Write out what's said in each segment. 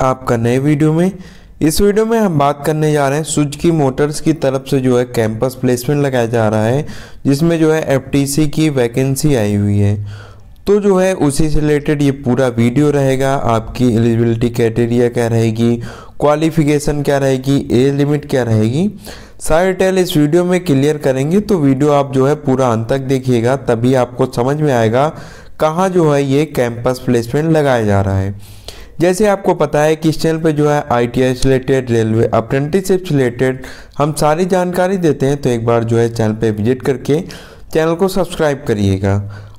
आपका नए वीडियो में इस वीडियो में हम बात करने जा रहे हैं की मोटर्स की तरफ से जो है कैंपस प्लेसमेंट लगाया जा रहा है जिसमें जो है एफटीसी की वैकेंसी आई हुई है तो जो है उसी से रिलेटेड ये पूरा वीडियो रहेगा आपकी एलिजिबिलिटी क्राइटेरिया क्या रहेगी क्वालिफिकेशन क्या रहेगी एज लिमिट क्या रहेगी सारे डिटेल इस वीडियो में क्लियर करेंगे तो वीडियो आप जो है पूरा अंत तक देखिएगा तभी आपको समझ में आएगा कहाँ जो है ये कैंपस प्लेसमेंट लगाया जा रहा है जैसे आपको पता है कि इस चैनल पर जो है आई रिलेटेड रेलवे से रिलेटेड हम सारी जानकारी देते हैं तो एक बार जो है चैनल पर विजिट करके चैनल को सब्सक्राइब करिएगा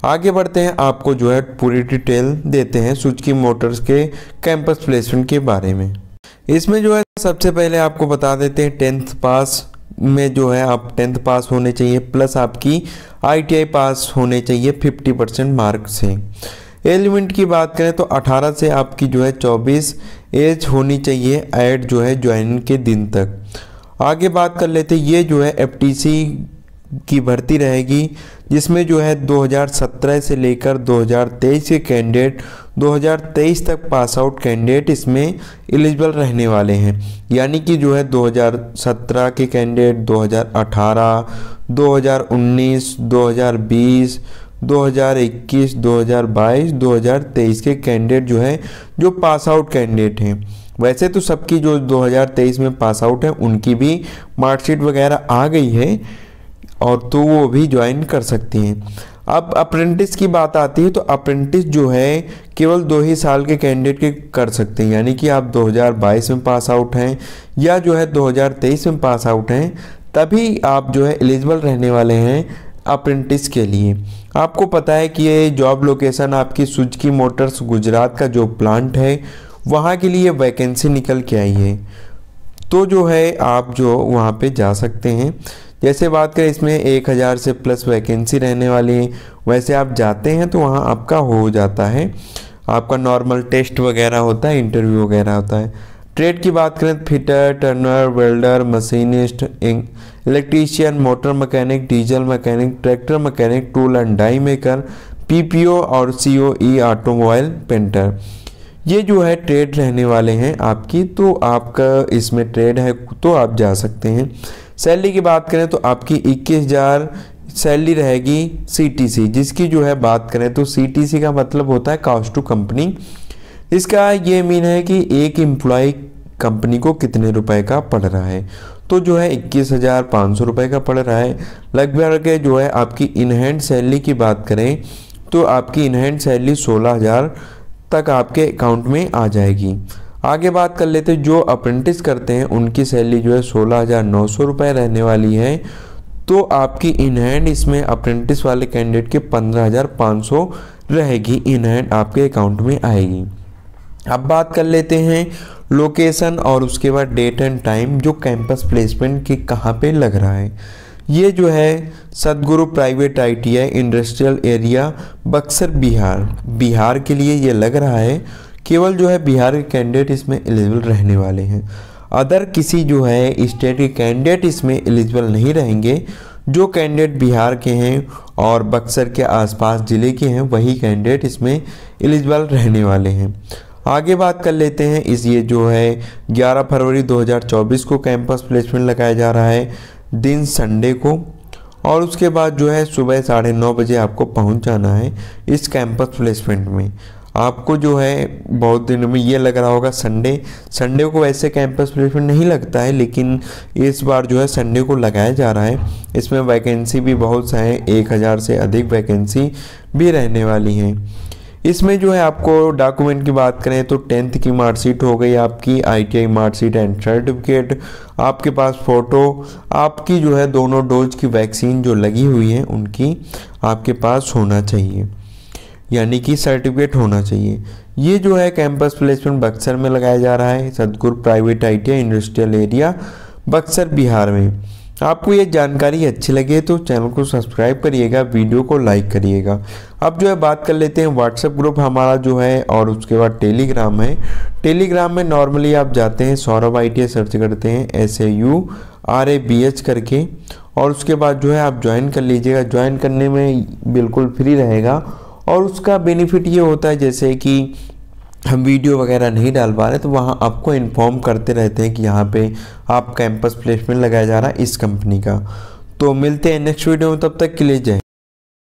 आगे बढ़ते हैं आपको जो है पूरी डिटेल देते हैं सुजुकी मोटर्स के कैंपस प्लेसमेंट के बारे में इसमें जो है सबसे पहले आपको बता देते हैं टेंथ पास में जो है आप टेंथ पास होने चाहिए प्लस आपकी आईटीआई पास होने चाहिए 50 परसेंट मार्क्स से एज लिमिट की बात करें तो 18 से आपकी जो है 24 एज होनी चाहिए ऐड जो है ज्वाइन के दिन तक आगे बात कर लेते ये जो है एफ की भर्ती रहेगी जिसमें जो है 2017 से लेकर 2023 के कैंडिडेट 2023 तक पास आउट कैंडिडेट इसमें एलिजिबल रहने वाले हैं यानी कि जो है 2017 के कैंडिडेट 2018, 2019, 2020 2021, 2022, 2023 के कैंडिडेट जो हैं जो पास आउट कैंडिडेट हैं वैसे तो सबकी जो 2023 में पास आउट है उनकी भी मार्कशीट वगैरह आ गई है और तो वो भी ज्वाइन कर सकती हैं अब अप्रेंटिस की बात आती है तो अप्रेंटिस जो है केवल दो ही साल के कैंडिडेट के कर सकते हैं यानी कि आप 2022 में पास आउट हैं या जो है 2023 में पास आउट हैं तभी आप जो है एलिजिबल रहने वाले हैं अप्रेंटिस के लिए आपको पता है कि ये जॉब लोकेशन आपकी की मोटर्स गुजरात का जो प्लांट है वहाँ के लिए वैकेंसी निकल के आई है तो जो है आप जो वहाँ पे जा सकते हैं जैसे बात करें इसमें एक हज़ार से प्लस वैकेंसी रहने वाली है वैसे आप जाते हैं तो वहाँ आपका हो जाता है आपका नॉर्मल टेस्ट वगैरह होता है इंटरव्यू वगैरह होता है ट्रेड की बात करें तो fitter turner welder machinist electrician motor mechanic diesel mechanic tractor mechanic tool and die maker PPO और सीओई ऑटोमोबाइल पेंटर ये जो है ट्रेड रहने वाले हैं आपकी तो आपका इसमें ट्रेड है तो आप जा सकते हैं सैलरी की बात करें तो आपकी इक्कीस हज़ार सैलरी रहेगी सीटीसी जिसकी जो है बात करें तो सीटीसी का मतलब होता है कॉस्ट टू कंपनी इसका ये मीन है कि एक एम्प्लॉय कंपनी को कितने रुपए का पड़ रहा है तो जो है इक्कीस हज़ार पाँच सौ रुपये का पड़ रहा है लगभग जो है आपकी इनहैंड सैलरी की बात करें तो आपकी इनहैंड सैलरी सोलह हज़ार तक आपके अकाउंट में आ जाएगी आगे बात कर लेते जो अप्रेंटिस करते हैं उनकी सैलरी जो है सोलह हज़ार नौ सौ रुपये रहने वाली है तो आपकी इनहैंड इसमें अप्रेंटिस वाले कैंडिडेट के पंद्रह हज़ार पाँच सौ रहेगी इनहैंड आपके अकाउंट में आएगी अब बात कर लेते हैं लोकेशन और उसके बाद डेट एंड टाइम जो कैंपस प्लेसमेंट के कहाँ पे लग रहा है ये जो है Sadguru private ITI industrial area Buxar Bihar Bihar के लिए ये लग रहा है केवल जो है बिहार के कैंडिडेट इसमें एलिजिबल रहने वाले हैं अदर किसी जो है स्टेट के कैंडिडेट इसमें एलिजिबल नहीं रहेंगे जो कैंडिडेट बिहार के हैं और बक्सर के आसपास ज़िले के हैं वही कैंडिडेट इसमें एलिजिबल रहने वाले हैं आगे बात कर लेते हैं इस ये जो है 11 फरवरी 2024 को कैंपस प्लेसमेंट लगाया जा रहा है दिन संडे को और उसके बाद जो है सुबह साढ़े नौ बजे आपको पहुंच जाना है इस कैंपस प्लेसमेंट में आपको जो है बहुत दिनों में ये लग रहा होगा संडे संडे को वैसे कैंपस प्लेसमेंट नहीं लगता है लेकिन इस बार जो है संडे को लगाया जा रहा है इसमें वैकेंसी भी बहुत सा है एक हज़ार से अधिक वैकेंसी भी रहने वाली हैं इसमें जो है आपको डॉक्यूमेंट की बात करें तो टेंथ की मार्कशीट हो गई आपकी आईटीआई मार्कशीट एंड सर्टिफिकेट आपके पास फ़ोटो आपकी जो है दोनों डोज की वैक्सीन जो लगी हुई है उनकी आपके पास होना चाहिए यानी कि सर्टिफिकेट होना चाहिए ये जो है कैंपस प्लेसमेंट बक्सर में लगाया जा रहा है Satguru private I T industrial area Buxar Bihar में आपको ये जानकारी अच्छी लगे तो चैनल को सब्सक्राइब करिएगा वीडियो को लाइक करिएगा अब जो है बात कर लेते हैं व्हाट्सएप ग्रुप हमारा जो है और उसके बाद टेलीग्राम है टेलीग्राम में नॉर्मली आप जाते हैं सौरभ आई सर्च करते हैं S A U R A B H करके और उसके बाद जो है आप ज्वाइन कर लीजिएगा ज्वाइन करने में बिल्कुल फ्री रहेगा और उसका बेनिफिट ये होता है जैसे कि हम वीडियो वगैरह नहीं डाल पा रहे तो वहाँ आपको इन्फॉर्म करते रहते हैं कि यहाँ पे आप कैंपस प्लेसमेंट लगाया जा रहा है इस कंपनी का तो मिलते हैं नेक्स्ट वीडियो में तब तक के लिए जय